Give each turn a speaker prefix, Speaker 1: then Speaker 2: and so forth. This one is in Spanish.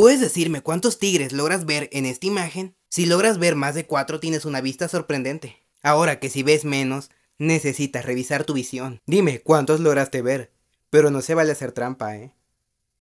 Speaker 1: ¿Puedes decirme cuántos tigres logras ver en esta imagen? Si logras ver más de cuatro tienes una vista sorprendente. Ahora que si ves menos, necesitas revisar tu visión. Dime cuántos lograste ver, pero no se vale hacer trampa, ¿eh?